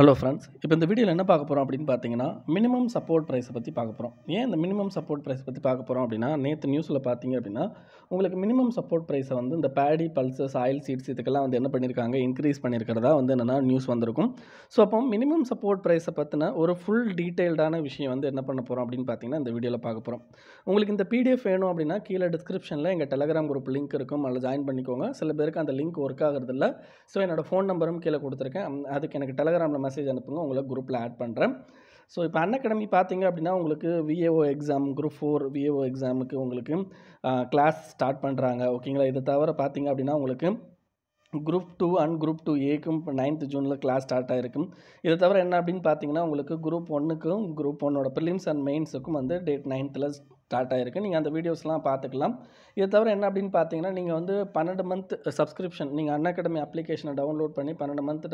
hello friends இப்போ இந்த வீடியோவில் என்ன பார்க்க போகிறோம் அப்படின்னு பார்த்தீங்கன்னா மினிமம் சப்போர்ட் ப்ரைஸை பற்றி பார்க்க போகிறோம் ஏன் இந்த மினிமம் சப்போர்ட் ப்ரைஸ் பற்றி பார்க்க போகிறோம் அப்படின்னா நேற்று நியூஸில் பார்த்தீங்க அப்படின்னா உங்களுக்கு மினிமம் சப்போர்ட் ப்ரைஸை வந்து இந்த பேடி பல்சஸ் ஆயில் சீட்ஸ் இதுக்கெல்லாம் வந்து என்ன பண்ணியிருக்காங்க இன்க்ரீஸ் பண்ணியிருக்கிறதா வந்து என்னென்னா நியூஸ் வந்திருக்கும் ஸோ அப்போ மினிமம் சப்போர்ட் ப்ரைஸை பற்றின ஒரு ஃபுல் டீட்டெயில்டான விஷயம் வந்து என்ன பண்ண போகிறோம் அப்படின்னு பார்த்தீங்கன்னா இந்த வீடியோவில் பார்க்க போகிறோம் உங்களுக்கு இந்த பிடிஎஃப் வேணும் அப்படின்னா கீழே டிஸ்கிரிப்ஷனில் எங்கள் டெலகிராம் குரூப் லிங்க் இருக்கும் அதில் ஜாயின் பண்ணிக்கோங்க சில பேருக்கு அந்த லிங்க் ஒர்க் இல்லை ஸோ என்னோடய ஃபோன் நம்பரும் கீழே கொடுத்துருக்கேன் அதுக்கு எனக்கு டெலகிராமில் மெசேஜ் அனுப்புங்க உங்களை குரூப்பில் ஆட் பண்ணுறேன் ஸோ இப்போ அன்அகாடமி பார்த்தீங்க அப்படின்னா உங்களுக்கு VAO exam group four VAO எக்ஸாமுக்கு உங்களுக்கு கிளாஸ் ஸ்டார்ட் பண்ணுறாங்க ஓகேங்களா இதை தவிர பார்த்தீங்க அப்படின்னா உங்களுக்கு group two and group two ஏக்கும் இப்போ நைன்த் ஜூனில் கிளாஸ் ஸ்டார்ட் ஆகிருக்கும் இதை தவிர என்ன அப்படின்னு பார்த்தீங்கன்னா உங்களுக்கு குரூப் ஒன்றுக்கும் குரூப் ஒன்னோட ப்ரிலிம்ஸ் அண்ட் மெயின்ஸுக்கும் வந்து டேட் நைன்த்தில் ஸ்டார்ட் ஆகிருக்கு நீங்கள் அந்த வீடியோஸ்லாம் பார்த்துக்கலாம் இதை தவிர என்ன அப்படின்னு பார்த்தீங்கன்னா நீங்கள் வந்து பன்னெண்டு மந்த் சப்ஸ்கிரிப்ஷன் நீங்கள் அன் அகாடமி அப்ளிகேஷனை டவுன்லோட் பண்ணி பன்னெண்டு மந்த்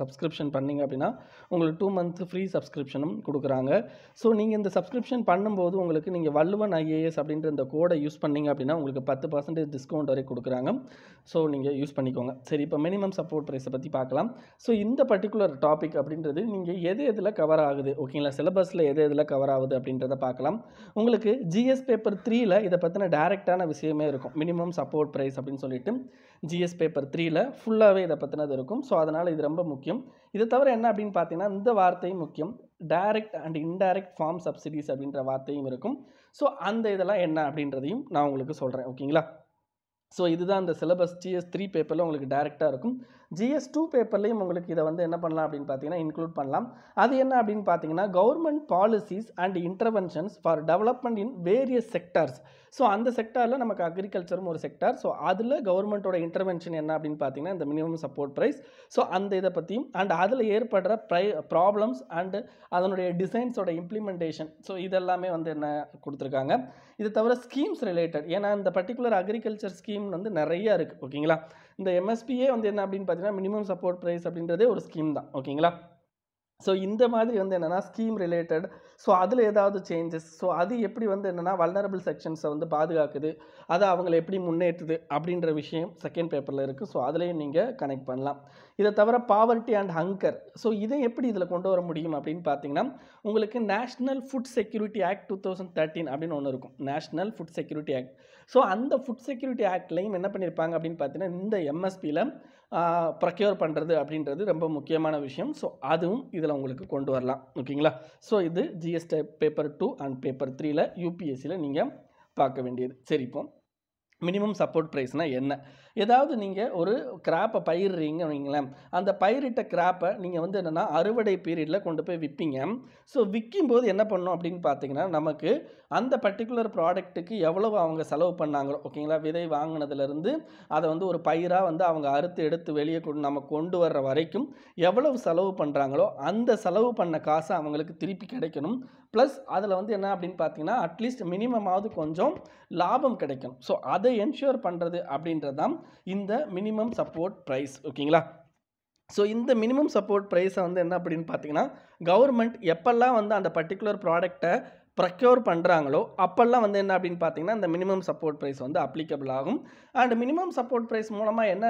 சப்ஸ்கிரிப்ஷன் பண்ணிங்க அப்படின்னா உங்களுக்கு டூ மந்த் ஃப்ரீ சப்ஸ்கிரிப்ஷனும் கொடுக்குறாங்க ஸோ நீங்கள் இந்த சப்ஸ்கிரிப்ஷன் பண்ணும்போது உங்களுக்கு நீங்கள் வள்ளுவன் ஐஏஎஸ் அப்படின்ற இந்த கோடை யூஸ் பண்ணிங்க அப்படின்னா உங்களுக்கு பத்து பர்சன்டேஜ் டிஸ்கவுண்ட் வரை கொடுக்குறாங்க ஸோ நீங்கள் யூஸ் பண்ணிக்கோங்க சரி இப்போ மினிமம் சப்போர்ட் ப்ரைஸை பற்றி பார்க்கலாம் ஸோ இந்த பர்டிகுலர் டாபிக் அப்படின்றது நீங்கள் எது எதில் கவர் ஆகுது ஓகேங்களா சிலபஸில் எது எதில் கவர் ஆகுது அப்படின்றத பார்க்கலாம் உங்களுக்கு ஜிஎஸ் பேப்பர் த்ரீயில் இதை பற்றின டேரெக்டான விஷயமே இருக்கும் மினிமம் சப்போர்ட் ப்ரைஸ் அப்படின்னு சொல்லிட்டு ஜிஎஸ் பேப்பர் த்ரீயில் ஃபுல்லாகவே இதை பற்றினது இருக்கும் ஸோ அதனால் இது ரொம்ப முக்கியம் இதை தவிர என்ன அப்படின்னு பார்த்தீங்கன்னா இந்த வார்த்தையும் முக்கியம் direct and indirect form subsidies அப்படின்ற வார்த்தையும் இருக்கும் ஸோ அந்த இதெல்லாம் என்ன அப்படின்றதையும் நான் உங்களுக்கு சொல்கிறேன் ஓகேங்களா ஸோ இதுதான் அந்த சிலபஸ் ஜிஎஸ் த்ரீ பேப்பரில் உங்களுக்கு டேரெக்டாக இருக்கும் ஜிஎஸ் டூ பேப்பர்லையும் உங்களுக்கு இதை வந்து என்ன பண்ணலாம் அப்படின்னு பார்த்தீங்கன்னா இன்க்ளூட் பண்ணலாம் அது என்ன அப்படின்னு பார்த்தீங்கன்னா government policies and interventions for development in various sectors so அந்த செக்டாரில் நமக்கு அக்ரிகல்ச்சரும் ஒரு செக்டார் ஸோ அதில் கவர்மெண்ட்டோட இன்டர்வென்ஷன் என்ன அப்படின்னு பார்த்தீங்கன்னா இந்த மினிமம் சப்போர்ட் ப்ரைஸ் ஸோ அந்த இதை பற்றியும் அண்ட் அதில் ஏற்படுற ப்ரை ப்ராப்ளம்ஸ் அண்டு அதனுடைய டிசைன்ஸோட இம்ப்ளிமெண்டேஷன் ஸோ இதெல்லாமே வந்து என்ன கொடுத்துருக்காங்க இது தவிர ஸ்கீம்ஸ் ரிலேட்டட் ஏன்னா இந்த பர்டிகுலர் அக்ரிகல்ச்சர் ஸ்கீம் வந்து நிறையா இருக்குது ஓகேங்களா இந்த எம்எஸ்பியே வந்து என்ன அப்படின்னு பார்த்தீங்கன்னா பார்த்தீங்கன்னா மினிமம் சப்போர்ட் ப்ரைஸ் அப்படின்றதே ஒரு ஸ்கீம் தான் ஓகேங்களா ஸோ இந்த மாதிரி வந்து என்னென்னா ஸ்கீம் ரிலேட்டட் ஸோ அதில் ஏதாவது சேஞ்சஸ் ஸோ அது எப்படி வந்து என்னென்னா வல்னரபிள் செக்ஷன்ஸை வந்து பாதுகாக்குது அதை அவங்களை எப்படி முன்னேற்றுது அப்படின்ற விஷயம் செகண்ட் பேப்பரில் இருக்குது ஸோ அதுலேயும் நீங்கள் கனெக்ட் பண்ணலாம் இதை தவிர பாவர்ட்டி அண்ட் ஹங்கர் ஸோ இதை எப்படி இதில் கொண்டு வர முடியும் அப்படின்னு பார்த்தீங்கன்னா உங்களுக்கு national food security act two thousand thirteen அப்படின்னு ஒன்று இருக்கும் national food security act so அந்த ஃபுட் செக்யூரிட்டி ஆக்ட்லையும் என்ன பண்ணியிருப்பாங்க அப்படின்னு பார்த்தீங்கன்னா இந்த எம்எஸ்பியில் ப்ரக்யூர் பண்ணுறது அப்படின்றது ரொம்ப முக்கியமான விஷயம் ஸோ அதுவும் இதில் உங்களுக்கு கொண்டு வரலாம் ஓகேங்களா ஸோ இது GST paper two and paper த்ரீயில் யூபிஎஸ்சியில் நீங்கள் பார்க்க வேண்டியது சரி இப்போது மினிமம் சப்போர்ட் ப்ரைஸ்னால் என்ன ஏதாவது நீங்கள் ஒரு கிராப்பை பயிர்றீங்க வைங்களேன் அந்த பயிரிட்ட கிராப்பை நீங்கள் வந்து என்னென்னா அறுவடை பீரியடில் கொண்டு போய் விற்பீங்க ஸோ விற்கும் போது என்ன பண்ணும் அப்படின்னு பார்த்தீங்கன்னா நமக்கு அந்த பர்டிகுலர் ப்ராடக்ட்டுக்கு எவ்வளவு அவங்க செலவு பண்ணாங்களோ ஓகேங்களா விதை வாங்கினதுலேருந்து அதை வந்து ஒரு பயிராக வந்து அவங்க அறுத்து எடுத்து வெளியே கொண்டு நம்ம கொண்டு வர்ற வரைக்கும் எவ்வளவு செலவு பண்ணுறாங்களோ அந்த செலவு பண்ண காசை அவங்களுக்கு திருப்பி கிடைக்கணும் ப்ளஸ் அதில் வந்து என்ன அப்படின்னு பார்த்தீங்கன்னா அட்லீஸ்ட் மினிமமாவது கொஞ்சம் லாபம் கிடைக்கணும் ஸோ அது அதை என்ஷூர் பண்ணுறது அப்படின்றது தான் இந்த மினிமம் சப்போர்ட் ப்ரைஸ் ஓகேங்களா ஸோ இந்த மினிமம் சப்போர்ட் ப்ரைஸை வந்து என்ன அப்படின்னு பார்த்தீங்கன்னா கவர்மெண்ட் எப்பெல்லாம் வந்து அந்த பர்டிகுலர் ப்ராடக்டை ப்ரக்யூர் பண்ணுறாங்களோ அப்போல்லாம் வந்து என்ன அப்படின்னு பார்த்தீங்கன்னா இந்த மினிமம் சப்போர்ட் ப்ரைஸ் வந்து அப்ளிகபிள் ஆகும் அண்ட் மினிமம் சப்போர்ட் ப்ரைஸ் மூலமாக என்ன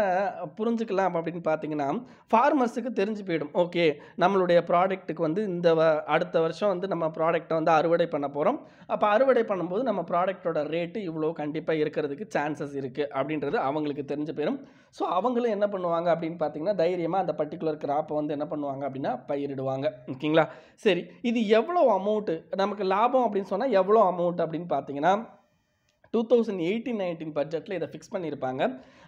புரிஞ்சுக்கலாம் அப்படின்னு பார்த்தீங்கன்னா ஃபார்மர்ஸுக்கு தெரிஞ்சு போயிடும் ஓகே நம்மளுடைய ப்ராடக்ட்டுக்கு வந்து இந்த அடுத்த வருஷம் வந்து நம்ம ப்ராடக்ட்டை வந்து அறுவடை பண்ண போகிறோம் அப்போ அறுவடை பண்ணும்போது நம்ம ப்ராடக்டோட ரேட்டு இவ்வளோ கண்டிப்பாக இருக்கிறதுக்கு சான்சஸ் இருக்குது அப்படின்றது அவங்களுக்கு தெரிஞ்சு போயிடும் ஸோ அவங்களும் என்ன பண்ணுவாங்க அப்படின்னு பார்த்தீங்கன்னா தைரியமாக அந்த பர்டிகுலர் கிராப்பை வந்து என்ன பண்ணுவாங்க அப்படின்னா பயிரிடுவாங்க ஓகேங்களா சரி இது எவ்வளோ அமௌண்ட்டு நமக்கு லாபம் லாபம் அப்படின்னு சொன்னால் எவ்வளோ அமௌண்ட் அப்படின்னு பார்த்தீங்கன்னா டூ தௌசண்ட் எயிட்டீன் நைன்டீன் பட்ஜெட்டில் இதை ஃபிக்ஸ் பண்ணியிருப்பாங்க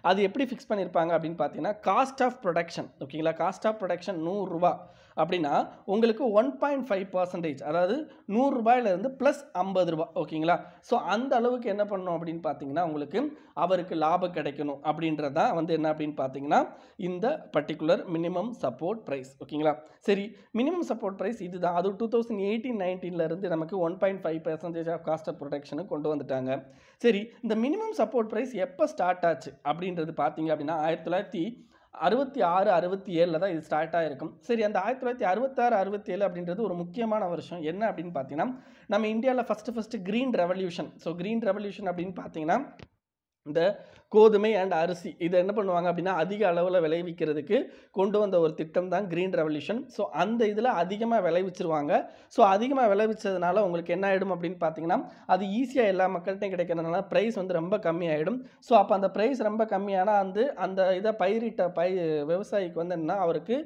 அது எப்படி ஃபிக்ஸ் பண்ணியிருப்பாங்க அப்படின்னு பார்த்தீங்கன்னா காஸ்ட் ஆஃப் ப்ரொடக்ஷன் ஓகேங்களா காஸ்ட் ஆஃப் ப்ரொடக்ஷன் நூறுரூவா அப்படின்னா உங்களுக்கு ஒன் பாயிண்ட் ஃபைவ் பர்சன்டேஜ் அதாவது நூறுரூபாயிலேருந்து ப்ளஸ் ஐம்பது ரூபா ஓகேங்களா ஸோ அந்த அளவுக்கு என்ன பண்ணணும் அப்படின்னு பார்த்தீங்கன்னா உங்களுக்கு அவருக்கு லாபம் கிடைக்கணும் தான் வந்து என்ன அப்படின்னு பார்த்தீங்கன்னா இந்த பர்டிகுலர் மினிமம் சப்போர்ட் ப்ரைஸ் ஓகேங்களா சரி மினிமம் சப்போர்ட் ப்ரைஸ் இது தான் அது டூ தௌசண்ட் எயிட்டீன் இருந்து நமக்கு one point five percentage of cost of production கொண்டு வந்துட்டாங்க சரி இந்த மினிமம் சப்போர்ட் ப்ரைஸ் எப்போ ஸ்டார்ட் ஆச்சு அப்படின்றது பார்த்தீங்க அப்படின்னா ஆயிரத்தி தொள்ளாயிரத்தி அறுபத்தி ஆறு அறுபத்தி ஏழில் தான் இது ஸ்டார்ட் ஆகிருக்கும் சரி அந்த ஆயிரத்தி தொள்ளாயிரத்தி அறுபத்தாறு அறுபத்தி ஏழு அப்படின்றது ஒரு முக்கியமான வருஷம் என்ன அப்படின்னு பார்த்தீங்கன்னா நம்ம இந்தியாவில் first first green revolution so green revolution அப்படின்னு பார்த்தீங்கன்னா இந்த கோதுமை அண்ட் அரிசி இதை என்ன பண்ணுவாங்க அப்படின்னா அதிக அளவில் விளைவிக்கிறதுக்கு கொண்டு வந்த ஒரு திட்டம் தான் க்ரீன் ரெவல்யூஷன் ஸோ அந்த இதில் அதிகமாக விளைவிச்சிருவாங்க ஸோ அதிகமாக விளைவிச்சதுனால உங்களுக்கு என்ன ஆகிடும் அப்படின்னு பார்த்தீங்கன்னா அது ஈஸியாக எல்லா மக்கள்கிட்டையும் கிடைக்கிறதுனால ப்ரைஸ் வந்து ரொம்ப கம்மியாகிடும் ஸோ அப்போ அந்த ப்ரைஸ் ரொம்ப கம்மியானால் வந்து அந்த இதை பயிரிட்ட பை விவசாயிக்கு வந்து என்ன அவருக்கு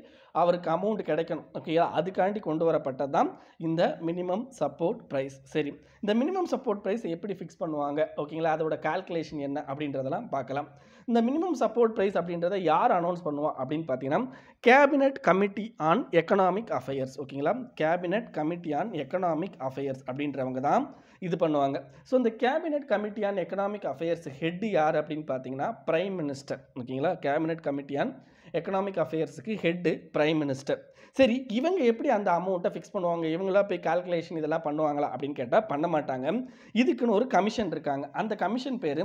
அவருக்கு அமௌண்ட் கிடைக்கணும் ஓகேயா அதுக்காண்டி கொண்டு வரப்பட்டது தான் இந்த மினிமம் சப்போர்ட் ப்ரைஸ் சரி இந்த மினிமம் சப்போர்ட் ப்ரைஸ் எப்படி ஃபிக்ஸ் பண்ணுவாங்க ஓகேங்களா அதோட கால்குலேஷன் என்ன அப்படின்றதெல்லாம் பார்க்கலாம் இந்த மினிமம் சப்போர்ட் ப்ரைஸ் அப்படின்றத யார் அனௌன்ஸ் பண்ணுவா அப்படின்னு பார்த்தீங்கன்னா cabinet committee on economic affairs ஓகேங்களா cabinet committee on economic affairs அப்படின்றவங்க தான் இது பண்ணுவாங்க ஸோ இந்த cabinet committee on economic affairs head யார் அப்படின்னு பார்த்தீங்கன்னா பிரைம் மினிஸ்டர் ஓகேங்களா கேபினெட் கமிட்டி ஆன் எக்கனாமிக் அஃபேர்ஸுக்கு ஹெட்டு பிரைம் மினிஸ்டர் சரி இவங்க எப்படி அந்த அமௌண்ட்டை ஃபிக்ஸ் பண்ணுவாங்க இவங்களாம் போய் கால்குலேஷன் இதெல்லாம் பண்ணுவாங்களா அப்படின்னு கேட்டால் பண்ண மாட்டாங்க இதுக்குன்னு ஒரு கமிஷன் இருக்காங்க அந்த கமிஷன் பேர்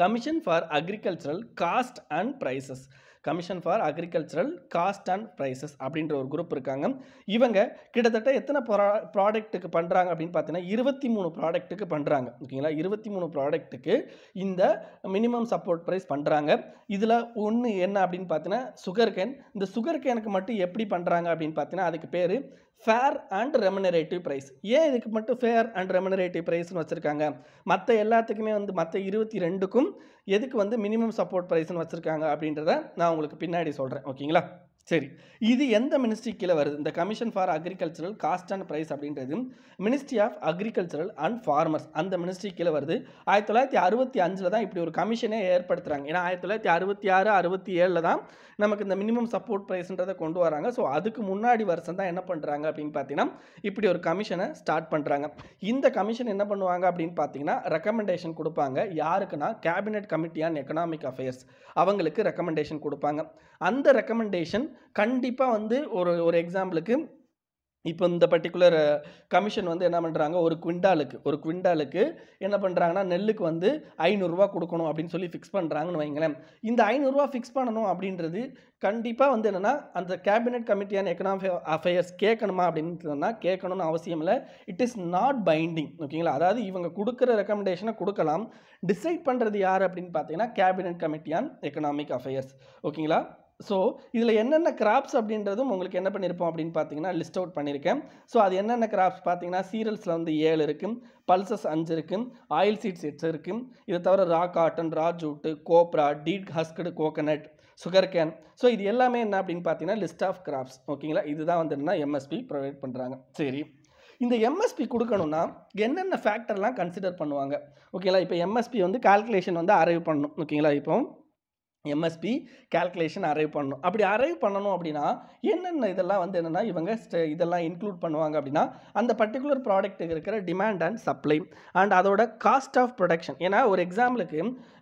commission for agricultural cost and prices commission for agricultural cost and prices அப்படின்ற ஒரு குரூப் இருக்காங்க இவங்க கிட்டத்தட்ட எத்தனை ப்ரா ப்ராடக்ட்டுக்கு பண்ணுறாங்க அப்படின்னு பார்த்தீங்கன்னா இருபத்தி மூணு ப்ராடக்ட்டுக்கு பண்ணுறாங்க ஓகேங்களா இருபத்தி மூணு ப்ராடக்ட்டுக்கு இந்த மினிமம் சப்போர்ட் ப்ரைஸ் பண்ணுறாங்க இதில் ஒன்று என்ன அப்படின்னு பார்த்தீங்கன்னா சுகர் கேன் இந்த சுகர் கேனுக்கு மட்டும் எப்படி பண்ணுறாங்க அப்படின்னு பார்த்தீங்கன்னா அதுக்கு பேர் ஃபேர் அண்ட் ரெமனரேட்டிவ் ப்ரைஸ் ஏன் இதுக்கு மட்டும் ஃபேர் அண்ட் ரெமனரேட்டிவ் ப்ரைஸ்னு வச்சுருக்காங்க மற்ற எல்லாத்துக்குமே வந்து மற்ற இருபத்தி ரெண்டுக்கும் எதுக்கு வந்து மினிமம் சப்போர்ட் ப்ரைஸ்னு வச்சுருக்காங்க அப்படின்றத நான் உங்களுக்கு பின்னாடி சொல்கிறேன் ஓகேங்களா சரி இது எந்த மினிஸ்ட்ரி கீழே வருது இந்த commission for agricultural cost and price அப்படின்றது ministry of agricultural and farmers அந்த மினிஸ்ட்ரி கீழே வருது ஆயிரத்தி தொள்ளாயிரத்தி அறுபத்தி அஞ்சில் தான் இப்படி ஒரு கமிஷனே ஏற்படுத்துகிறாங்க ஏன்னா ஆயிரத்தி தொள்ளாயிரத்தி அறுபத்தி ஆறு அறுபத்தி ஏழில் தான் நமக்கு இந்த மினிமம் சப்போர்ட் ப்ரைஸ்ன்றதை கொண்டு வராங்க ஸோ அதுக்கு முன்னாடி வருஷம் தான் என்ன பண்ணுறாங்க அப்படின்னு பார்த்தீங்கன்னா இப்படி ஒரு கமிஷனை ஸ்டார்ட் பண்ணுறாங்க இந்த கமிஷன் என்ன பண்ணுவாங்க அப்படின்னு பார்த்தீங்கன்னா ரெக்கமெண்டேஷன் கொடுப்பாங்க யாருக்குன்னா cabinet committee on economic affairs அவங்களுக்கு ரெக்கமெண்டேஷன் கொடுப்பாங்க அந்த ரெக்கமெண்டேஷன் கண்டிப்பாக வந்து ஒரு ஒரு எக்ஸாம்பிளுக்கு இப்போ இந்த பர்டிகுலர் கமிஷன் வந்து என்ன பண்ணுறாங்க ஒரு குவிண்டாலுக்கு ஒரு குவிண்டாலுக்கு என்ன பண்ணுறாங்கன்னா நெல்லுக்கு வந்து ஐநூறுரூவா கொடுக்கணும் அப்படின்னு சொல்லி ஃபிக்ஸ் பண்ணுறாங்கன்னு வைங்களேன் இந்த ஐநூறுரூவா ஃபிக்ஸ் பண்ணணும் அப்படின்றது கண்டிப்பாக வந்து என்னென்னா அந்த கேபினெட் ஆன் எக்கனாமிக் அஃபேர்ஸ் கேட்கணுமா அப்படின்றதுனா கேட்கணும்னு அவசியம் இல்லை இட் இஸ் நாட் பைண்டிங் ஓகேங்களா அதாவது இவங்க கொடுக்குற ரெக்கமெண்டேஷனை கொடுக்கலாம் டிசைட் பண்ணுறது யார் அப்படின்னு பார்த்தீங்கன்னா கேபினெட் கமிட்டியான் எக்கனாமிக் அஃபேர்ஸ் ஓகேங்களா ஸோ இதில் என்னென்ன கிராப்ஸ் அப்படின்றதும் உங்களுக்கு என்ன பண்ணியிருப்போம் அப்படின்னு பார்த்தீங்கன்னா லிஸ்ட் அவுட் பண்ணியிருக்கேன் ஸோ அது என்னென்ன கிராப்ஸ் பார்த்தீங்கன்னா சீரியல்ஸில் வந்து ஏழு இருக்குது பல்சஸ் அஞ்சு இருக்கும் ஆயில் சீட்ஸ் எட்டு இருக்குது இதை தவிர raw cotton raw jute copra dehusked coconut sugar cane so இது எல்லாமே என்ன அப்படின்னு பார்த்தீங்கன்னா லிஸ்ட் ஆஃப் கிராப்ஸ் ஓகேங்களா இதுதான் வந்து எம்எஸ்பி ப்ரொவைட் பண்ணுறாங்க சரி இந்த எம்எஸ்பி கொடுக்கணும்னா என்னென்ன ஃபேக்டர்லாம் கன்சிடர் பண்ணுவாங்க ஓகேங்களா இப்போ எம்எஸ்பி வந்து கால்குலேஷன் வந்து அரைவ் பண்ணணும் ஓகேங்களா இப்போ எம்எஸ்பி கேல்குலேஷன் அரைவ் பண்ணணும் அப்படி அரைவ் பண்ணணும் அப்படின்னா என்னென்ன இதெல்லாம் வந்து என்னென்னா இவங்க ஸ்ட இதெல்லாம் இன்க்ளூட் பண்ணுவாங்க அப்படின்னா அந்த பர்டிகுலர் ப்ராடக்ட்டுக்கு இருக்கிற டிமாண்ட் அண்ட் சப்ளை அண்ட் அதோட காஸ்ட் ஆஃப் ப்ரொடக்ஷன் ஏன்னா ஒரு எக்ஸாம்பிளுக்கு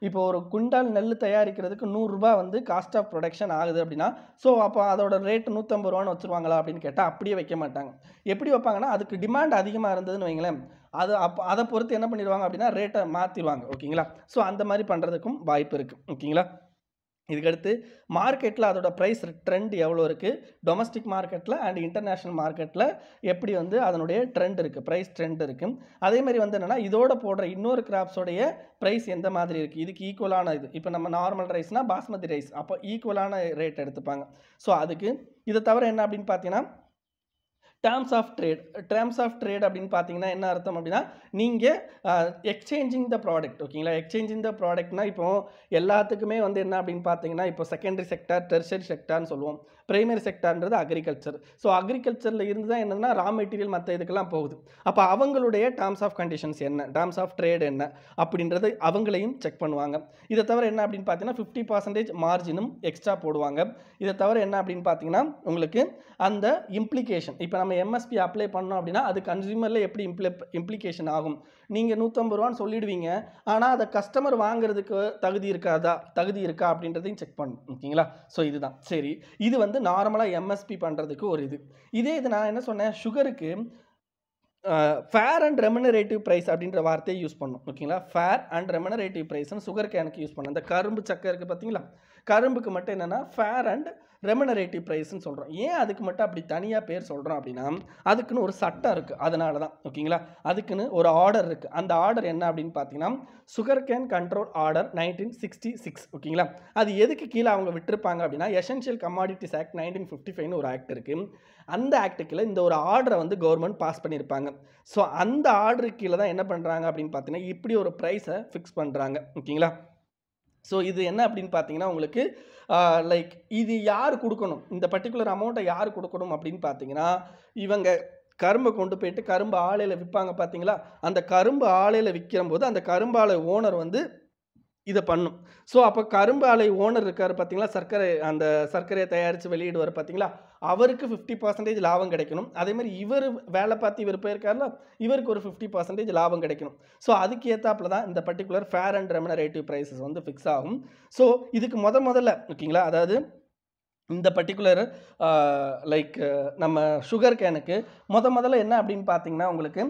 இப்போ ஒரு குண்டால் நெல் தயாரிக்கிறதுக்கு நூறுரூபா வந்து காஸ்ட் ஆஃப் ப்ரொடக்ஷன் ஆகுது அப்படின்னா ஸோ அப்போ அதோட ரேட் நூற்றம்பது ரூபான்னு வச்சுருவாங்களா அப்படின்னு கேட்டால் அப்படியே வைக்க மாட்டாங்க எப்படி வைப்பாங்கன்னா அதுக்கு டிமாண்ட் அதிகமாக இருந்ததுன்னு வைங்களேன் அது அப்போ அதை பொறுத்து என்ன பண்ணிடுவாங்க அப்படின்னா ரேட்டை மாற்றிடுவாங்க ஓகேங்களா ஸோ அந்த மாதிரி பண்ணுறதுக்கும் வாய்ப்பு இருக்குது ஓகேங்களா இதுக்கடுத்து மார்க்கெட்டில் அதோட ப்ரைஸ் ட்ரெண்ட் எவ்வளோ இருக்குது டொமஸ்டிக் மார்க்கெட்டில் அண்ட் இன்டர்நேஷ்னல் மார்க்கெட்டில் எப்படி வந்து அதனுடைய ட்ரெண்ட் இருக்குது ப்ரைஸ் ட்ரெண்ட் இருக்குது அதேமாதிரி வந்து என்னென்னா இதோட போடுற இன்னொரு கிராப்ஸோடைய ப்ரைஸ் எந்த மாதிரி இருக்குது இதுக்கு ஈக்குவலான இது இப்போ நம்ம நார்மல் ரைஸ்னால் பாஸ்மதி ரைஸ் அப்போ ஈக்குவலான ரேட் எடுத்துப்பாங்க ஸோ அதுக்கு இதை தவிர என்ன அப்படின்னு பார்த்தீங்கன்னா terms of trade terms of trade அப்படின்னு பார்த்தீங்கன்னா என்ன அர்த்தம் அப்படின்னா நீங்கள் எக்ஸ்சேஞ்சிங் த ப்ராடக்ட் ஓகேங்களா எக்ஸ்சேஞ்சிங் த ப்ராடக்ட்னா இப்போ எல்லாத்துக்குமே வந்து என்ன அப்படின்னு பார்த்தீங்கன்னா இப்போ செகண்டரி செக்டார் டெர்ஷரி செக்டர்னு சொல்லுவோம் பிரைமரி செக்டார்ன்றது அக்ரிகல்ச்சர் ஸோ அக்ரிகல்ச்சரில் இருந்து தான் என்னென்னா ரா மெட்டீரியல் மற்ற இதுக்கெல்லாம் போகுது அப்போ அவங்களுடைய டேர்ம்ஸ் ஆஃப் கண்டிஷன்ஸ் என்ன டேர்ம்ஸ் ஆஃப் ட்ரேட் என்ன அப்படின்றத அவங்களையும் செக் பண்ணுவாங்க இதை தவிர என்ன அப்படின்னு பார்த்தீங்கன்னா ஃபிஃப்டி பர்சன்டேஜ் மார்ஜினும் எக்ஸ்ட்ரா போடுவாங்க இதை தவிர என்ன அப்படின்னு பார்த்தீங்கன்னா உங்களுக்கு அந்த இம்ப்ளிகேஷன் இப்போ நம்ம எம்எஸ்பி அப்ளை பண்ணோம் அப்படின்னா அது கன்சியூமரில் எப்படி இம்ப்ளே இம்ப்ளிகேஷன் ஆகும் நீங்கள் நூற்றம்பது ரூபான்னு சொல்லிடுவீங்க ஆனால் அதை கஸ்டமர் வாங்குறதுக்கு தகுதி இருக்காதா தகுதி இருக்கா அப்படின்றதையும் செக் பண்ணும் ஓகேங்களா ஸோ இதுதான் சரி இது வந்து நார்மலாக எம்எஸ்பி பண்ணுறதுக்கு ஒரு இது இதே இது நான் என்ன சொன்னேன் சுகருக்கு ஃபேர் அண்ட் ரெமினரேட்டிவ் ப்ரைஸ் அப்படின்ற வார்த்தையை யூஸ் பண்ணோம் ஓகேங்களா ஃபேர் அண்ட் ரெமனரேட்டிவ் ப்ரைஸ்னு சுகருக்கு எனக்கு யூஸ் பண்ணேன் இந்த கரும்பு சக்கருக்கு இருக்குது பார்த்தீங்களா கரும்புக்கு மட்டும் என்னென்னா ஃபேர் அண்ட் ரெமனரேட்டிவ் ப்ரைஸ்ன்னு சொல்கிறோம் ஏன் அதுக்கு மட்டும் அப்படி தனியாக பேர் சொல்கிறோம் அப்படின்னா அதுக்குன்னு ஒரு சட்டம் இருக்குது அதனால தான் ஓகேங்களா அதுக்குன்னு ஒரு ஆர்டர் இருக்குது அந்த ஆர்டர் என்ன அப்படின்னு பார்த்தீங்கன்னா sugar cane control order nineteen sixty six ஓகேங்களா அது எதுக்கு கீழே அவங்க விட்டுருப்பாங்க அப்படின்னா essential commodities act nineteen fifty ஃபைவ்னு ஒரு ஆக்ட் இருக்குது அந்த ஆக்டுக்குள்ள இந்த ஒரு ஆர்டரை வந்து கவர்மெண்ட் பாஸ் பண்ணியிருப்பாங்க ஸோ அந்த ஆர்டருக்கு கீழே தான் என்ன பண்ணுறாங்க அப்படின்னு பார்த்தீங்கன்னா இப்படி ஒரு ப்ரைஸை ஃபிக்ஸ் பண்ணுறாங்க ஓகேங்களா ஸோ இது என்ன அப்படின்னு பார்த்தீங்கன்னா உங்களுக்கு லைக் இது யார் கொடுக்கணும் இந்த பர்டிகுலர் அமௌண்ட்டை யார் கொடுக்கணும் அப்படின்னு பார்த்தீங்கன்னா இவங்க கரும்பை கொண்டு போயிட்டு கரும்பு ஆலையில் விற்பாங்க பார்த்தீங்களா அந்த கரும்பு ஆலையில் விற்கிற போது அந்த கரும்பாலை ஓனர் வந்து இதை பண்ணும் ஸோ அப்போ கரும்பு ஆலை ஓனர் இருக்கார் பார்த்தீங்களா சர்க்கரை அந்த சர்க்கரையை தயாரித்து வெளியிடுவார் பார்த்தீங்களா அவருக்கு ஃபிஃப்டி பர்சன்டேஜ் லாபம் கிடைக்கணும் அதே மாதிரி இவர் வேலை பார்த்து இவர் போயிருக்காருல இவருக்கு ஒரு ஃபிஃப்டி பர்சன்டேஜ் லாபம் கிடைக்கணும் ஸோ அதுக்கு ஏற்றாப்புல தான் இந்த particular fair and remunerative prices வந்து ஃபிக்ஸ் ஆகும் ஸோ இதுக்கு முத முதல்ல ஓகேங்களா அதாவது இந்த பர்டிகுலர் லைக் நம்ம சுகர் கேனுக்கு முத முதல்ல என்ன அப்படின்னு பார்த்தீங்கன்னா உங்களுக்கு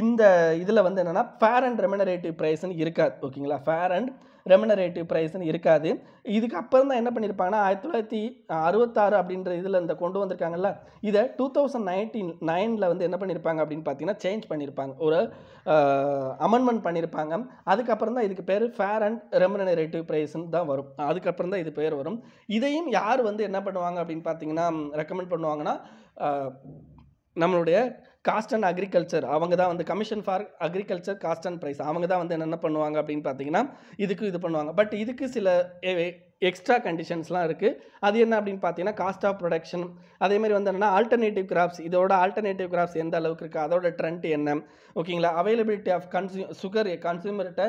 இந்த இதில் வந்து என்னென்னா ஃபேர் அண்ட் ரெமினரேட்டிவ் ப்ரைஸ்னு இருக்காது ஓகேங்களா ஃபேர் அண்ட் ரெமனரேட்டிவ் ப்ரைஸ்னு இருக்காது இதுக்கு அப்புறம் தான் என்ன பண்ணியிருப்பாங்கன்னா ஆயிரத்தி தொள்ளாயிரத்தி அறுபத்தாறு அப்படின்ற இதில் இந்த கொண்டு வந்திருக்காங்கல்ல இதை டூ தௌசண்ட் நைன்டீன் நைனில் வந்து என்ன பண்ணியிருப்பாங்க அப்படின்னு பார்த்தீங்கன்னா சேஞ்ச் பண்ணியிருப்பாங்க ஒரு அமெண்ட்மெண்ட் பண்ணியிருப்பாங்க அதுக்கப்புறம் தான் இதுக்கு பேர் ஃபேர் அண்ட் ரெமனரேட்டிவ் ப்ரைஸ்ன்னு தான் வரும் அதுக்கப்புறம் தான் இது பேர் வரும் இதையும் யார் வந்து என்ன பண்ணுவாங்க அப்படின்னு பார்த்தீங்கன்னா ரெக்கமெண்ட் பண்ணுவாங்கன்னா நம்மளுடைய காஸ்ட் அண்ட் அக்ரிகல்ச்சர் அவங்க தான் வந்து commission for agriculture cost and price அவங்க தான் வந்து என்ன பண்ணுவாங்க அப்படின்னு பார்த்தீங்கன்னா இதுக்கு இது பண்ணுவாங்க பட் இதுக்கு சில எக்ஸ்ட்ரா கண்டிஷன்ஸ்லாம் இருக்குது அது என்ன அப்படின்னு பார்த்தீங்கன்னா காஸ்ட் ஆஃப் ப்ரொடக்ஷன் அதே மாதிரி வந்து என்னென்னா ஆல்டர்னேட்டிவ் கிராப்ஸ் இதோட ஆல்டர்னேட்டிவ் கிராப்ஸ் எந்த அளவுக்கு இருக்குது அதோட ட்ரெண்ட் என்ன ஓகேங்களா அவைலபிலிட்டி ஆஃப் கன்சூ சுகர் கன்சூமர்கிட்ட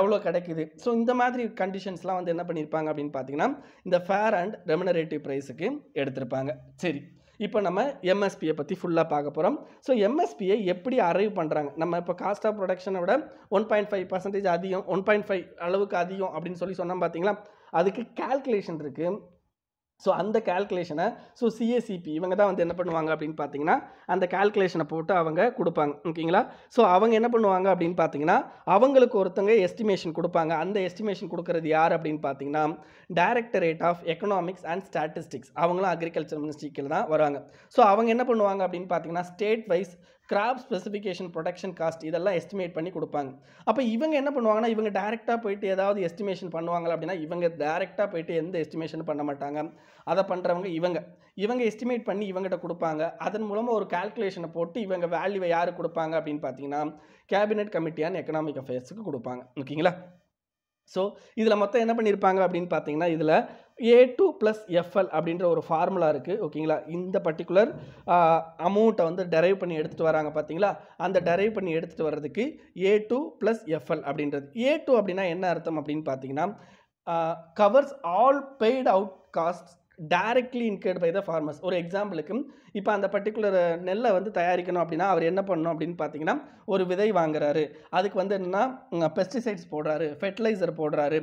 எவ்வளோ கிடைக்குது ஸோ இந்த மாதிரி கண்டிஷன்ஸ்லாம் வந்து என்ன பண்ணியிருப்பாங்க அப்படின்னு பார்த்தீங்கன்னா இந்த ஃபேர் அண்ட் ரெமினரேட்டிவ் ப்ரைஸுக்கு எடுத்திருப்பாங்க சரி இப்போ நம்ம எம்எஸ்பியை பற்றி ஃபுல்லாக பார்க்க போகிறோம் ஸோ எம்எஸ்பியை எப்படி அரைவ் பண்ணுறாங்க நம்ம இப்போ காஸ்ட் ஆஃப் ப்ரொடக்ஷனை விட ஒன் பாயிண்ட் ஃபைவ் பர்சன்டேஜ் அதிகம் ஒன் பாயிண்ட் ஃபைவ் அளவுக்கு அதிகம் அப்படின்னு சொல்லி சொன்னோம் பார்த்தீங்களா அதுக்கு கால்குலேஷன் இருக்குது ஸோ அந்த கேல்குலேஷனை ஸோ சிஏசிபி இவங்க தான் வந்து என்ன பண்ணுவாங்க அப்படின்னு பார்த்தீங்கன்னா அந்த கேல்குலேஷனை போட்டு அவங்க கொடுப்பாங்க ஓகேங்களா ஸோ அவங்க என்ன பண்ணுவாங்க அப்படின்னு பார்த்தீங்கன்னா அவங்களுக்கு ஒருத்தங்க எஸ்டிமேஷன் கொடுப்பாங்க அந்த எஸ்டிமேஷன் கொடுக்குறது யார் அப்படின்னு பார்த்தீங்கன்னா directorate of economics and statistics அவங்களும் அக்ரிகல்ச்சர் மினிஸ்ட்ரிக்கில் தான் வராங்க ஸோ அவங்க என்ன பண்ணுவாங்க அப்படின்னு பார்த்தீங்கன்னா state wise crop specification production cost இதெல்லாம் எஸ்டிமேட் பண்ணி கொடுப்பாங்க அப்போ இவங்க என்ன பண்ணுவாங்கன்னா இவங்க டேரெக்டாக போயிட்டு ஏதாவது எஸ்டிமேஷன் பண்ணுவாங்களா அப்படின்னா இவங்க டேரெக்டாக போயிட்டு எந்த எஸ்டிமேஷன் பண்ண மாட்டாங்க அதை பண்ணுறவங்க இவங்க இவங்க எஸ்டிமேட் பண்ணி இவங்ககிட்ட கொடுப்பாங்க அதன் மூலமாக ஒரு கால்குலேஷனை போட்டு இவங்க வேல்யூவை யார் கொடுப்பாங்க அப்படின்னு பார்த்தீங்கன்னா கேபினெட் கமிட்டியான எக்கனாமிக் அஃபேர்ஸுக்கு கொடுப்பாங்க ஓகேங்களா ஸோ இதில் மொத்தம் என்ன பண்ணியிருப்பாங்க அப்படின்னு பார்த்தீங்கன்னா இதில் ஏ டூ ப்ளஸ் எஃப்எல் அப்படின்ற ஒரு ஃபார்முலா இருக்குது ஓகேங்களா இந்த பர்டிகுலர் அமௌண்ட்டை வந்து டெரைவ் பண்ணி எடுத்துகிட்டு வராங்க பார்த்தீங்களா அந்த டெரைவ் பண்ணி எடுத்துகிட்டு வர்றதுக்கு ஏ டூ ப்ளஸ் எஃப்எல் அப்படின்றது ஏ டூ அப்படின்னா என்ன அர்த்தம் அப்படின்னு பார்த்தீங்கன்னா covers all paid out cost directly incurred by the farmers ஒரு எக்ஸாம்பிளுக்கு இப்போ அந்த பர்டிகுலர் நெல்லை வந்து தயாரிக்கணும் அப்படின்னா அவர் என்ன பண்ணணும் அப்படின்னு பார்த்தீங்கன்னா ஒரு விதை வாங்குறாரு அதுக்கு வந்து என்னன்னா பெஸ்டிசைட்ஸ் போடுறாரு ஃபெர்டிலைசர் போடுறாரு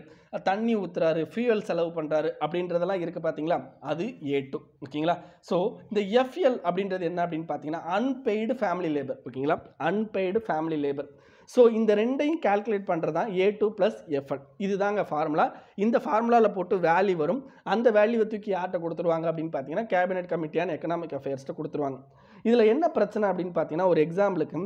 தண்ணி ஊற்றுறாரு ஃபியூவல் செலவு பண்ணுறாரு அப்படின்றதெல்லாம் இருக்குது பார்த்தீங்களா அது ஏ டூ ஓகேங்களா ஸோ இந்த எஃப்எல் அப்படின்றது என்ன அப்படின்னு பார்த்தீங்கன்னா அன்பெய்டு ஃபேமிலி லேபர் ஓகேங்களா அன்பெய்டு ஃபேமிலி லேபர் ஸோ இந்த ரெண்டையும் கேல்குலேட் பண்ணுறது தான் ஏ டூ ப்ளஸ் எஃப்என் இது தாங்க ஃபார்முலா இந்த ஃபார்முலாவில் போட்டு வேல்யூ வரும் அந்த வேல்யூவை தூக்கி யார்கிட்ட கொடுத்துருவாங்க அப்படின்னு பார்த்தீங்கன்னா கேபினெட் கமிட்டியான எக்கனாமிக் அஃபேர்ஸ்ட்டு கொடுத்துருவாங்க இதில் என்ன பிரச்சனை அப்படின்னு பார்த்தீங்கன்னா ஒரு எக்ஸாம்பிளுக்கு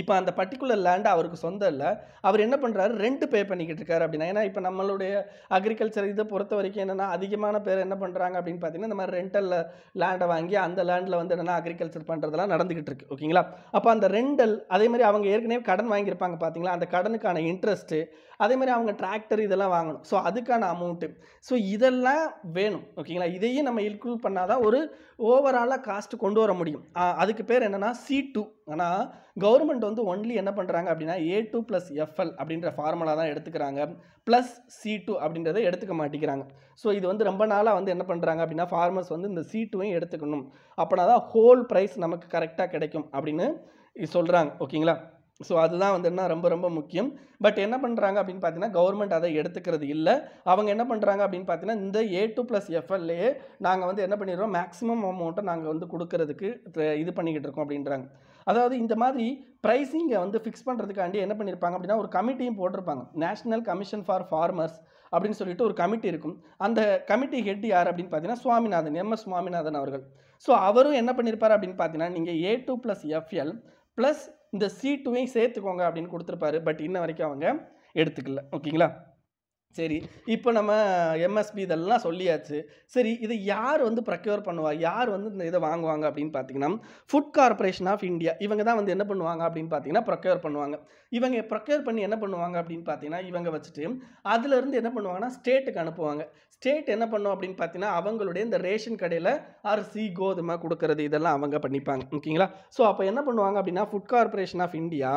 இப்போ அந்த பர்டிகுலர் லேண்ட் அவருக்கு சொந்தம் இல்லை அவர் என்ன பண்ணுறாரு ரெண்ட் பே பண்ணிக்கிட்டு இருக்காரு அப்படின்னா ஏன்னா இப்போ நம்மளுடைய அக்ரிகல்ச்சர் இதை பொறுத்த வரைக்கும் என்னென்னா அதிகமான பேர் என்ன பண்ணுறாங்க அப்படின்னு பார்த்தீங்கன்னா இந்த மாதிரி ரெண்டலில் லேண்டை வாங்கி அந்த லேண்டில் வந்து என்னென்னா அக்ரிகல்ச்சர் பண்ணுறதெல்லாம் நடந்துக்கிட்டு இருக்கு ஓகேங்களா அப்போ அந்த ரெண்டல் அதே மாதிரி அவங்க ஏற்கனவே கடன் வாங்கியிருப்பாங்க பார்த்தீங்களா அந்த கடனுக்கான இன்ட்ரெஸ்ட்டு அதே மாதிரி அவங்க டிராக்டர் இதெல்லாம் வாங்கணும் ஸோ அதுக்கான அமௌண்ட்டு ஸோ இதெல்லாம் வேணும் ஓகேங்களா இதையும் நம்ம இன்க்ளூட் பண்ணால் தான் ஒரு ஓவராலாக காஸ்ட்டு கொண்டு வர முடியும் அதுக்கு பேர் என்னென்னா சி டூ ஆனால் கவர்மெண்ட் வந்து ஒன்லி என்ன பண்ணுறாங்க அப்படின்னா ஏ டூ ப்ளஸ் எஃப்எல் அப்படின்ற ஃபார்முலா தான் எடுத்துக்கிறாங்க ப்ளஸ் சி டூ அப்படின்றத எடுத்துக்க மாட்டேங்கிறாங்க ஸோ இது வந்து ரொம்ப நாளாக வந்து என்ன பண்ணுறாங்க அப்படின்னா ஃபார்மர்ஸ் வந்து இந்த சி டூவையும் எடுத்துக்கணும் அப்படின்னா தான் ஹோல் ப்ரைஸ் நமக்கு கரெக்டாக கிடைக்கும் அப்படின்னு சொல்கிறாங்க ஓகேங்களா ஸோ அதுதான் வந்து என்ன ரொம்ப ரொம்ப முக்கியம் பட் என்ன பண்ணுறாங்க அப்படின்னு பார்த்தீங்கன்னா கவர்மெண்ட் அதை எடுத்துக்கிறது இல்லை அவங்க என்ன பண்ணுறாங்க அப்படின்னு பார்த்தீங்கன்னா இந்த ஏ டூ ப்ளஸ் எஃப்எல்ஏ நாங்கள் வந்து என்ன பண்ணிடுறோம் மேக்ஸிமம் அமௌண்ட்டை நாங்கள் வந்து கொடுக்கறதுக்கு இது பண்ணிக்கிட்டு இருக்கோம் அப்படின்றாங்க அதாவது இந்த மாதிரி ப்ரைஸிங்கை வந்து ஃபிக்ஸ் பண்ணுறதுக்காண்டி என்ன பண்ணியிருப்பாங்க அப்படின்னா ஒரு கமிட்டியும் போட்டிருப்பாங்க நேஷனல் கமிஷன் ஃபார் ஃபார்மர்ஸ் அப்படின்னு சொல்லிட்டு ஒரு கமிட்டி இருக்கும் அந்த கமிட்டி ஹெட் யார் அப்படின்னு பார்த்தீங்கன்னா சுவாமிநாதன் எம் எஸ் சுவாமிநாதன் அவர்கள் ஸோ அவரும் என்ன பண்ணியிருப்பார் அப்படின்னு பார்த்தீங்கன்னா நீங்கள் A two plus FL plus இந்த சி டூவையும் சேர்த்துக்கோங்க அப்படின்னு கொடுத்துருப்பாரு பட் இன்ன வரைக்கும் அவங்க எடுத்துக்கல ஓகேங்களா சரி இப்போ நம்ம எம்எஸ்பி இதெல்லாம் சொல்லியாச்சு சரி இதை யார் வந்து ப்ரக்யூர் பண்ணுவா யார் வந்து இந்த இதை வாங்குவாங்க அப்படின்னு பார்த்தீங்கன்னா ஃபுட் கார்பரேஷன் ஆஃப் இந்தியா இவங்க தான் வந்து என்ன பண்ணுவாங்க அப்படின்னு பார்த்தீங்கன்னா ப்ரொக்யூர் பண்ணுவாங்க இவங்க ப்ரொக்யூர் பண்ணி என்ன பண்ணுவாங்க அப்படின்னு பார்த்தீங்கன்னா இவங்க வச்சுட்டு அதுலேருந்து என்ன பண்ணுவாங்கன்னா ஸ்டேட்டுக்கு அனுப்புவாங்க ஸ்டேட் என்ன பண்ணும் அப்படின்னு பார்த்தீங்கன்னா அவங்களுடைய இந்த ரேஷன் கடையில் அரிசி கோதுமை கொடுக்கறது இதெல்லாம் அவங்க பண்ணிப்பாங்க ஓகேங்களா ஸோ அப்போ என்ன பண்ணுவாங்க அப்படின்னா food corporation of India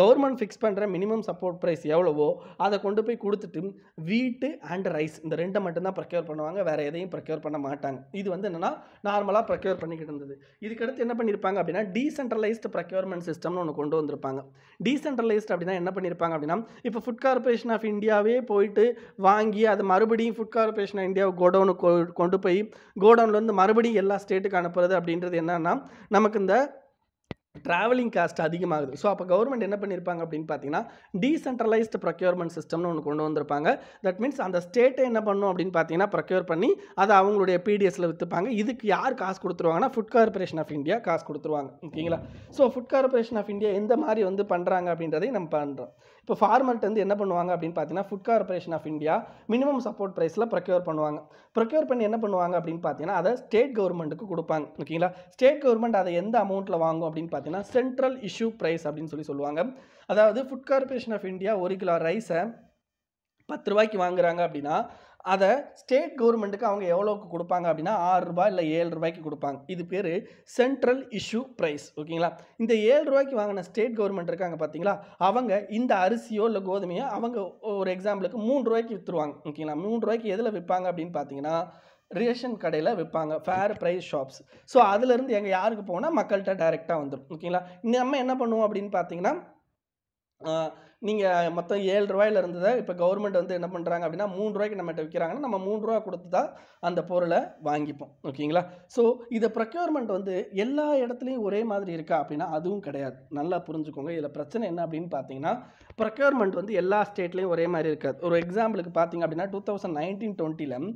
government fix பண்ணுற மினிமம் சப்போர்ட் ப்ரைஸ் எவ்வளவோ அதை கொண்டு போய் கொடுத்துட்டு வீட்டு அண்ட் ரைஸ் இந்த ரெண்டை மட்டும்தான் ப்ரொக்யூர் பண்ணுவாங்க வேறு எதையும் ப்ரொக்யூர் பண்ண மாட்டாங்க இது வந்து என்னென்னா நார்மலாக ப்ரொக்யூர் பண்ணிக்கிட்டு இருந்தது இதுக்கடுத்து என்ன பண்ணியிருப்பாங்க அப்படின்னா டீசென்ட்ரலைஸ்டு ப்ரொக்யூர்மெண்ட் சிஸ்டம்னு ஒன்று கொண்டு வந்திருப்பாங்க டீசென்ட்ரலைஸ்டு அப்படின்னா என்ன பண்ணியிருப்பாங்க அப்படின்னா இப்போ ஃபுட் கார்பரேஷன் ஆஃப் இந்தியாவே போயிட்டு வாங்கி அதை மறுபடியும் ஃபுட் கார்பரேஷன் ஆஃப் இந்தியாவை கோடவுனுக்கு கொண்டு போய் கோடவுன்லேருந்து மறுபடியும் எல்லா ஸ்டேட்டுக்கு அனுப்புறது அப்படின்றது என்னன்னா நமக்கு இந்த ட்ராவலிங் காஸ்ட் அதிகமாகுது ஸோ அப்போ கவர்மெண்ட் என்ன பண்ணியிருப்பாங்க அப்படின்னு பார்த்தீங்கன்னா டீசென்ட்ரலைஸ்டு ப்ரொக்யூர்மெண்ட் சிஸ்டம்னு ஒன்று கொண்டு வந்திருப்பாங்க தட் மீன்ஸ் அந்த ஸ்டேட்டை என்ன பண்ணும் அப்படின்னு பார்த்தீங்கன்னா ப்ரொக்யூர் பண்ணி அதை அவங்களுடைய பிடிஎஸில் விற்றுப்பாங்க இதுக்கு யார் காசு கொடுத்துருவாங்கன்னா ஃபுட் கார்பரேஷன் ஆஃப் இந்தியா காசு கொடுத்துருவாங்க ஓகேங்களா so food corporation of India எந்த மாதிரி வந்து பண்ணுறாங்க அப்படின்றதையும் நம்ம பண்ணுறோம் இப்போ ஃபார்மர்ட்டு வந்து என்ன பண்ணுவாங்க அப்படின்னு பார்த்தீங்கன்னா food corporation of India minimum support ப்ரைஸில் ப்ரொக்யூர் பண்ணுவாங்க ப்ரொக்யூர் பண்ணி என்ன பண்ணுவாங்க அப்படின்னு பார்த்தீங்கன்னா அதை ஸ்டேட் கவர்மெண்ட்டுக்கு கொடுப்பாங்க ஓகேங்களா ஸ்டேட் கவர்மெண்ட் அதை எந்த அமௌண்ட்டில் வாங்கும் அப்படின்னு பார்த்தீங்கன்னா சென்ட்ரல் இஷ்யூ ப்ரைஸ் அப்படின்னு சொல்லி சொல்லுவாங்க அதாவது ஃபுட் கார்பரேஷன் ஆஃப் இந்தியா ஒரு கிலோ ரைஸை பத்து ரூபாய்க்கு வாங்குறாங்க அப்படின்னா அதை ஸ்டேட் கவர்மெண்ட்டுக்கு அவங்க எவ்வளோக்கு கொடுப்பாங்க அப்படின்னா ஆறு ரூபாய் இல்லை ஏழு ரூபாய்க்கு கொடுப்பாங்க இது பேர் சென்ட்ரல் இஷ்யூ ப்ரைஸ் ஓகேங்களா இந்த ஏழு ரூபாய்க்கு வாங்கின ஸ்டேட் கவர்மெண்ட் இருக்காங்க பார்த்தீங்களா அவங்க இந்த அரிசியோ இல்லை கோதுமையோ அவங்க ஒரு எக்ஸாம்பிளுக்கு மூணு ரூபாய்க்கு விற்றுருவாங்க ஓகேங்களா மூணு ரூபாய்க்கு எதில் விற்பாங்க அப்படின்னு பார்த்தீங்கன்னா ரேஷன் கடையில் விற்பாங்க ஃபேர் ப்ரைஸ் ஷாப்ஸ் ஸோ அதுலேருந்து எங்கள் யாருக்கு போனால் மக்கள்கிட்ட டைரெக்டாக வந்துடும் ஓகேங்களா நம்ம என்ன பண்ணுவோம் அப்படின்னு பார்த்தீங்கன்னா நீங்கள் மொத்தம் ஏழு ரூபாயில் இருந்ததை இப்போ கவர்மெண்ட் வந்து என்ன பண்ணுறாங்க அப்படின்னா மூணு ரூபாய்க்கு நம்மகிட்ட விற்கிறாங்கன்னா நம்ம மூணு ரூபா கொடுத்து தான் அந்த பொருளை வாங்கிப்போம் ஓகேங்களா ஸோ இதை ப்ரொக்யூர்மெண்ட் வந்து எல்லா இடத்துலையும் ஒரே மாதிரி இருக்கா அப்படின்னா அதுவும் கிடையாது நல்லா புரிஞ்சுக்கோங்க இதில் பிரச்சனை என்ன அப்படின்னு பார்த்தீங்கன்னா ப்ரொக்யூர்மெண்ட் வந்து எல்லா ஸ்டேட்லேயும் ஒரே மாதிரி இருக்காது ஒரு எக்ஸாம்பிளுக்கு பார்த்தீங்க அப்படின்னா டூ தௌசண்ட் நைன்டீன் டுவெண்ட்டியில்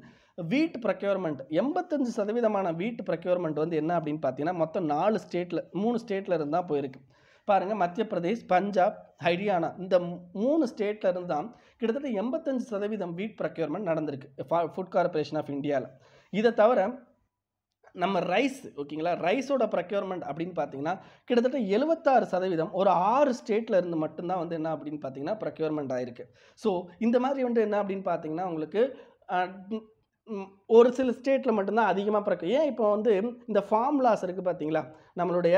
வீட் ப்ரொக்யூர்மெண்ட் எண்பத்தஞ்சு சதவீதமான வீட் ப்ரொக்யூர்மெண்ட் வந்து என்ன அப்படின்னு பார்த்தீங்கன்னா மொத்தம் நாலு ஸ்டேட்டில் மூணு ஸ்டேட்டில் இருந்தால் போயிருக்கு பாருங்கள் மத்திய பிரதேஷ் பஞ்சாப் ஹரியானா இந்த மூணு ஸ்டேட்டில் இருந்து தான் கிட்டத்தட்ட எண்பத்தஞ்சு சதவீதம் வீட் ப்ரொக்யூர்மெண்ட் நடந்திருக்கு ஃபுட் கார்பரேஷன் ஆஃப் இந்தியாவில் இதை தவிர நம்ம ரைஸ் ஓகேங்களா ரைஸோட ப்ரொக்யூர்மெண்ட் அப்படின்னு பார்த்தீங்கன்னா கிட்டத்தட்ட எழுபத்தாறு சதவீதம் ஒரு ஆறு ஸ்டேட்டில் இருந்து மட்டும்தான் வந்து என்ன அப்படின்னு பார்த்தீங்கன்னா ப்ரொக்யூர்மெண்ட் ஆகிருக்கு ஸோ இந்த மாதிரி வந்து என்ன அப்படின்னு பார்த்தீங்கன்னா உங்களுக்கு ஒரு சில ஸ்டேட்டில் மட்டும்தான் அதிகமாக பிறக்கும் ஏன் இப்போ வந்து இந்த லாஸ் இருக்குது பார்த்தீங்களா நம்மளுடைய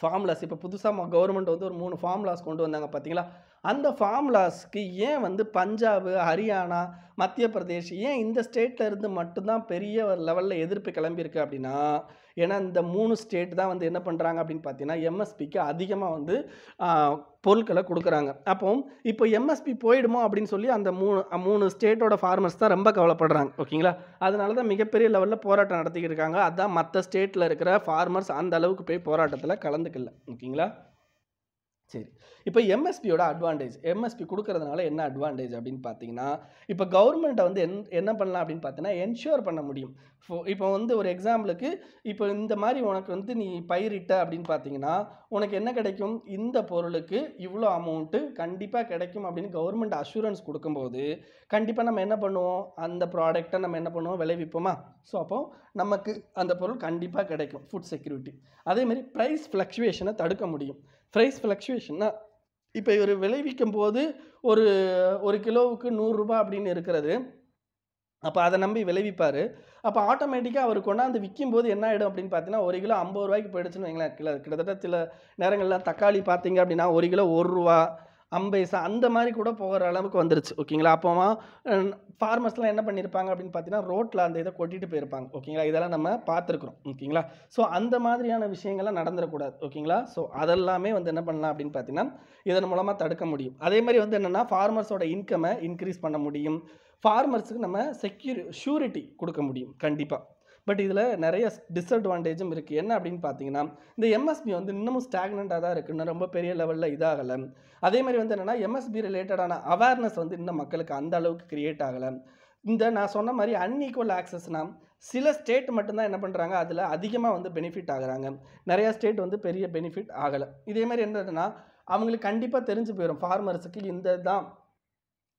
ஃபார்முலாஸ் இப்போ புதுசாக கவர்மெண்ட் வந்து ஒரு மூணு ஃபார்முலாஸ் கொண்டு வந்தாங்க பார்த்தீங்களா அந்த ஃபார்முலாஸ்க்கு ஏன் வந்து பஞ்சாபு ஹரியானா மத்திய பிரதேஷ் ஏன் இந்த ஸ்டேட்டில் இருந்து மட்டும்தான் பெரிய லெவலில் எதிர்ப்பு கிளம்பியிருக்கு அப்படின்னா ஏன்னா இந்த மூணு ஸ்டேட் தான் வந்து என்ன பண்ணுறாங்க அப்படின்னு பார்த்தீங்கன்னா எம்எஸ்பிக்கு அதிகமாக வந்து பொருட்களை கொடுக்குறாங்க அப்போ இப்போ எம்எஸ்பி போயிடுமோ அப்படின்னு சொல்லி அந்த மூணு மூணு ஸ்டேட்டோட ஃபார்மர்ஸ் தான் ரொம்ப கவலைப்படுறாங்க ஓகேங்களா அதனால தான் மிகப்பெரிய லெவலில் போராட்டம் நடத்திக்கிட்டு இருக்காங்க அதுதான் மற்ற ஸ்டேட்டில் இருக்கிற ஃபார்மர்ஸ் அந்த அளவுக்கு போய் போராட்டத்தில் கலந்துக்கல ஓகேங்களா சரி இப்போ எம்எஸ்பியோட அட்வான்டேஜ் எம்எஸ்பி கொடுக்கறதுனால என்ன அட்வான்டேஜ் அப்படின்னு பார்த்தீங்கன்னா இப்போ கவர்மெண்ட்டை வந்து என் என்ன பண்ணலாம் அப்படின்னு பார்த்தீங்கன்னா என்ஷூர் பண்ண முடியும் இப்போ வந்து ஒரு எக்ஸாம்பிளுக்கு இப்போ இந்த மாதிரி உனக்கு வந்து நீ பயிரிட்ட அப்படின்னு பார்த்தீங்கன்னா உனக்கு என்ன கிடைக்கும் இந்த பொருளுக்கு இவ்வளோ அமௌண்ட்டு கண்டிப்பாக கிடைக்கும் அப்படின்னு கவர்மெண்ட் அஷூரன்ஸ் கொடுக்கும்போது கண்டிப்பாக நம்ம என்ன பண்ணுவோம் அந்த ப்ராடக்டை நம்ம என்ன பண்ணுவோம் விளைவிப்போமா ஸோ அப்போ நமக்கு அந்த பொருள் கண்டிப்பாக கிடைக்கும் ஃபுட் செக்யூரிட்டி அதேமாதிரி ப்ரைஸ் ஃப்ளக்ஷுவேஷனை தடுக்க முடியும் ப்ரைஸ் ஃப்ளக்சுவேஷன்னா இப்போ இவர் விளைவிக்கும் போது ஒரு ஒரு கிலோவுக்கு நூறுரூபா அப்படின்னு இருக்கிறது அப்போ அதை நம்பி விளைவிப்பார் அப்போ ஆட்டோமேட்டிக்காக அவர் கொண்டாந்து விற்கும் போது என்ன ஆகிடும் அப்படின்னு பார்த்தீங்கன்னா ஒரு கிலோ ஐம்பது ரூபாய்க்கு போயிடுச்சுன்னு வைங்களேன் கிலோ கிட்டத்தட்ட சில நேரங்களில் தக்காளி பார்த்தீங்க அப்படின்னா ஒரு கிலோ ஒரு ரூபா அம்பைசா அந்த மாதிரி கூட போகிற அளவுக்கு வந்துருச்சு ஓகேங்களா அப்போ ஃபார்மர்ஸ்லாம் என்ன பண்ணியிருப்பாங்க அப்படின்னு பார்த்தீங்கன்னா ரோட்டில் அந்த இதை கொட்டிட்டு போயிருப்பாங்க ஓகேங்களா இதெல்லாம் நம்ம பார்த்துருக்குறோம் ஓகேங்களா ஸோ அந்த மாதிரியான விஷயங்கள்லாம் நடந்துடக்கூடாது ஓகேங்களா ஸோ அதெல்லாமே வந்து என்ன பண்ணலாம் அப்படின்னு பார்த்தீங்கன்னா இதன் மூலமாக தடுக்க முடியும் அதே மாதிரி வந்து என்னென்னா ஃபார்மர்ஸோட இன்கம்மை இன்க்ரீஸ் பண்ண முடியும் ஃபார்மர்ஸுக்கு நம்ம செக்யூரி ஷூரிட்டி கொடுக்க முடியும் கண்டிப்பாக பட் இதில் நிறைய டிஸ்அட்வான்டேஜும் இருக்குது என்ன அப்படின்னு பார்த்தீங்கன்னா இந்த எம்எஸ்பி வந்து இன்னமும் ஸ்டாக்னண்ட்டாக தான் இருக்குன்னு ரொம்ப பெரிய லெவலில் இதாகலை அதே மாதிரி வந்து என்னென்னா எம்எஸ்பி ரிலேட்டடான அவேர்னஸ் வந்து இன்னும் மக்களுக்கு அந்த அளவுக்கு க்ரியேட் ஆகலை இந்த நான் சொன்ன மாதிரி அன்இக்குவல் ஆக்சஸ்னால் சில ஸ்டேட் மட்டும்தான் என்ன பண்ணுறாங்க அதில் அதிகமாக வந்து பெனிஃபிட் ஆகுறாங்க நிறையா ஸ்டேட் வந்து பெரிய பெனிஃபிட் ஆகலை இதே மாதிரி என்னதுன்னா அவங்களுக்கு கண்டிப்பாக தெரிஞ்சு போயிடும் ஃபார்மர்ஸுக்கு இந்த தான்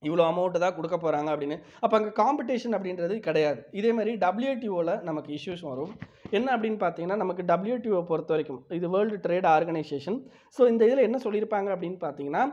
இவ்வளோ அமௌண்ட்டு தான் கொடுக்க போகிறாங்க அப்படின்னு அப்போ அங்கே காம்படிஷன் அப்படின்றது கிடையாது இதே மாதிரி டபிள்யூடிஓவில் நமக்கு இஷ்யூஸ் வரும் என்ன அப்படின்னு பார்த்தீங்கன்னா நமக்கு டபிள்யூடிஓ பொறுத்த வரைக்கும் இது வேர்ல்டு ட்ரேட் ஆர்கனைசேஷன் ஸோ இந்த இதில் என்ன சொல்லியிருப்பாங்க அப்படின்னு பார்த்தீங்கன்னா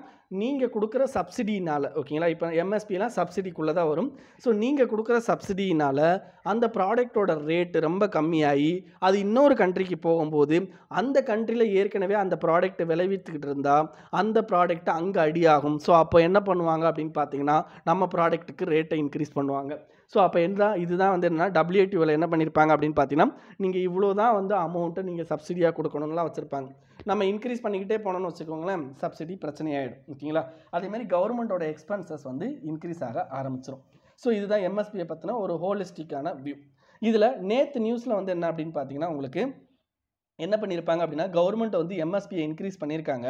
நீங்கள் கொடுக்குற சப்சிடினால் ஓகேங்களா இப்போ எம்எஸ்பிலாம் சப்சிடிக்குள்ளே தான் வரும் ஸோ நீங்கள் கொடுக்குற சப்சிடினால் அந்த ப்ராடக்டோட ரேட்டு ரொம்ப கம்மியாகி அது இன்னொரு கண்ட்ரிக்கு போகும்போது அந்த கண்ட்ரியில் ஏற்கனவே அந்த ப்ராடக்ட்டை விளைவித்துக்கிட்டு இருந்தால் அந்த ப்ராடக்ட்டை அங்கே அடியாகும் ஸோ அப்போ என்ன பண்ணுவாங்க அப்படின்னு பார்த்தீங்கன்னா நம்ம ப்ராடக்ட்டுக்கு ரேட்டை இன்க்ரீஸ் பண்ணுவாங்க ஸோ அப்போ என்ன இதுதான் வந்து என்னென்னா டபிள்யூடிஓவில் என்ன பண்ணியிருப்பாங்க அப்படின்னு பார்த்தீங்கன்னா நீங்கள் இவ்வளோ தான் வந்து அமௌண்ட்டை நீங்கள் சப்சிடியாக கொடுக்கணும்லாம் வச்சுருப்பாங்க நம்ம இன்க்ரீஸ் பண்ணிக்கிட்டே போனோம்னு வச்சுக்கோங்களேன் சப்சிடி பிரச்சனையாயிடும் ஓகேங்களா அதேமாதிரி கவர்மெண்ட்டோட எக்ஸ்பென்சஸ் வந்து இன்க்ரீஸ் ஆக ஆரம்பிச்சிடும் ஸோ இதுதான் எம்எஸ்பியை பற்றின ஒரு ஹோலிஸ்டிக்கான வியூ இதில் நேற்று நியூஸில் வந்து என்ன அப்படின்னு பார்த்தீங்கன்னா உங்களுக்கு என்ன பண்ணியிருப்பாங்க அப்படின்னா கவர்மெண்ட் வந்து எம்எஸ்பியை இன்க்ரீஸ் பண்ணியிருக்காங்க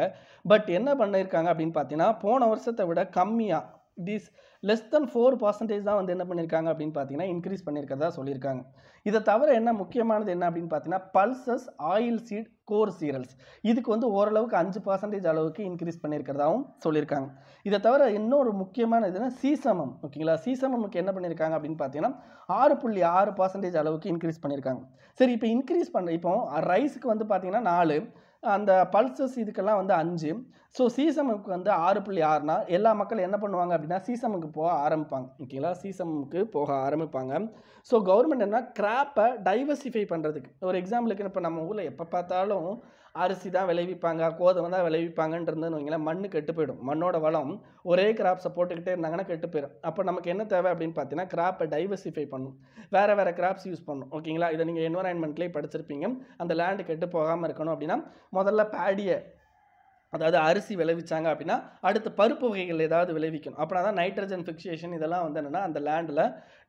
பட் என்ன பண்ணியிருக்காங்க அப்படின்னு பார்த்தீங்கன்னா போன வருஷத்தை விட கம்மியாக these less than four percentage தான் வந்து என்ன பண்ணியிருக்காங்க அப்படின்னு பார்த்தீங்கன்னா இன்க்ரீஸ் பண்ணியிருக்கிறதா சொல்லியிருக்காங்க இதை தவிர என்ன முக்கியமானது என்ன அப்படின்னு பார்த்தீங்கன்னா pulses oil seed coarse cereals இதுக்கு வந்து ஓரளவுக்கு அஞ்சு பர்சன்டேஜ் அளவுக்கு இன்க்ரீஸ் பண்ணியிருக்கிறதாகவும் சொல்லியிருக்காங்க இதை தவிர இன்னொரு முக்கியமான இதுனா சீசமம் ஓகேங்களா சீசமமுக்கு என்ன பண்ணியிருக்காங்க அப்படின்னு பார்த்தீங்கன்னா ஆறு புள்ளி ஆறு பர்சன்டேஜ் அளவுக்கு இன்க்ரீஸ் பண்ணியிருக்காங்க சரி இப்போ இன்க்ரீஸ் பண்ணுற இப்போ ரைஸுக்கு வந்து பார்த்தீங்கன்னா நாலு அந்த பல்சஸ் இதுக்கெல்லாம் வந்து அஞ்சு ஸோ சீசமுக்கு வந்து ஆறு புள்ளி ஆறுனா எல்லா மக்கள் என்ன பண்ணுவாங்க அப்படின்னா சீசமுக்கு போக ஆரம்பிப்பாங்க ஓகேங்களா சீசமுக்கு போக ஆரம்பிப்பாங்க ஸோ கவர்மெண்ட் என்ன கிராப்பை டைவர்சிஃபை பண்ணுறதுக்கு ஒரு எக்ஸாம்பிளுக்கு இப்போ நம்ம ஊரில் எப்போ பார்த்தாலும் அரிசி தான் விளைவிப்பாங்க கோதுமை தான் விளைவிப்பாங்கன்றதுன்னு வைங்களேன் மண் கெட்டு போயிடும் மண்ணோட வளம் ஒரே கிராப்ஸை போட்டுக்கிட்டே இருந்தாங்கன்னா கெட்டு போயிடும் அப்போ நமக்கு என்ன தேவை அப்படின்னு பார்த்தீங்கன்னா கிராப்பை டைவர்சிஃபை பண்ணும் வேறு வேறு கிராப்ஸ் யூஸ் பண்ணும் ஓகேங்களா இதை நீங்கள் என்வரான்மெண்ட்லேயே படிச்சிருப்பீங்க அந்த லேண்டு கெட்டு போகாமல் இருக்கணும் அப்படின்னா முதல்ல பேடியை அதாவது அரிசி விளைவிச்சாங்க அப்படின்னா அடுத்து பருப்பு வகைகள் ஏதாவது விளைவிக்கணும் அப்படின்னா தான் நைட்ரஜன் ஃபிக்சேஷன் இதெல்லாம் வந்து என்னென்னா அந்த லேண்டில்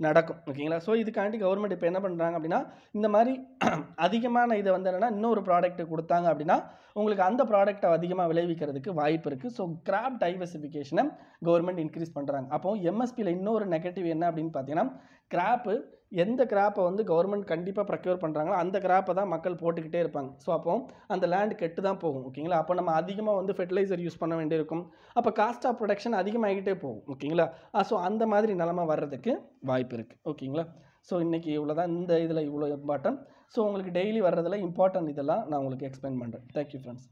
நடக்கும் ஓகேங்களா ஸோ இதுக்காண்டி கவர்மெண்ட் இப்போ என்ன பண்ணுறாங்க அப்படின்னா இந்த மாதிரி அதிகமான இதை வந்து என்னென்னா இன்னொரு ப்ராடக்ட் கொடுத்தாங்க அப்படின்னா உங்களுக்கு அந்த ப்ராடக்ட்டை அதிகமாக விளைவிக்கிறதுக்கு வாய்ப்பு இருக்குது ஸோ கிராப் டைவர்சிஃபிகேஷனை கவர்மெண்ட் இன்க்ரீஸ் பண்ணுறாங்க அப்போது எம்எஸ்பியில் இன்னொரு நெகட்டிவ் என்ன அப்படின்னு பார்த்தீங்கன்னா கிராப்பு எந்த கிராப்பை வந்து கவர்மெண்ட் கண்டிப்பாக ப்ரக்யூர் பண்ணுறாங்களோ அந்த கிராப்பை தான் மக்கள் போட்டுக்கிட்டே இருப்பாங்க ஸோ அப்போ அந்த லேண்ட் கெட்டு தான் போகும் ஓகேங்களா அப்போ நம்ம அதிகமாக வந்து ஃபெர்டிலைசர் யூஸ் பண்ண வேண்டியிருக்கும் அப்போ காஸ்ட் ஆஃப் ப்ரொடக்ஷன் அதிகமாகிக்கிட்டே போகும் ஓகேங்களா ஸோ அந்த மாதிரி நிலமை வர்றதுக்கு வாய்ப்பு இருக்குது ஓகேங்களா ஸோ இன்றைக்கி இவ்வளோ தான் இந்த இதில் இவ்வளோ இம்பார்ட்டன்ட் ஸோ உங்களுக்கு டெய்லி வர்றதில் இம்பார்ட்டன்ட் இதெல்லாம் நான் உங்களுக்கு எக்ஸ்பிளைன் பண்ணுறேன் தேங்க்யூ ஃப்ரெண்ட்ஸ்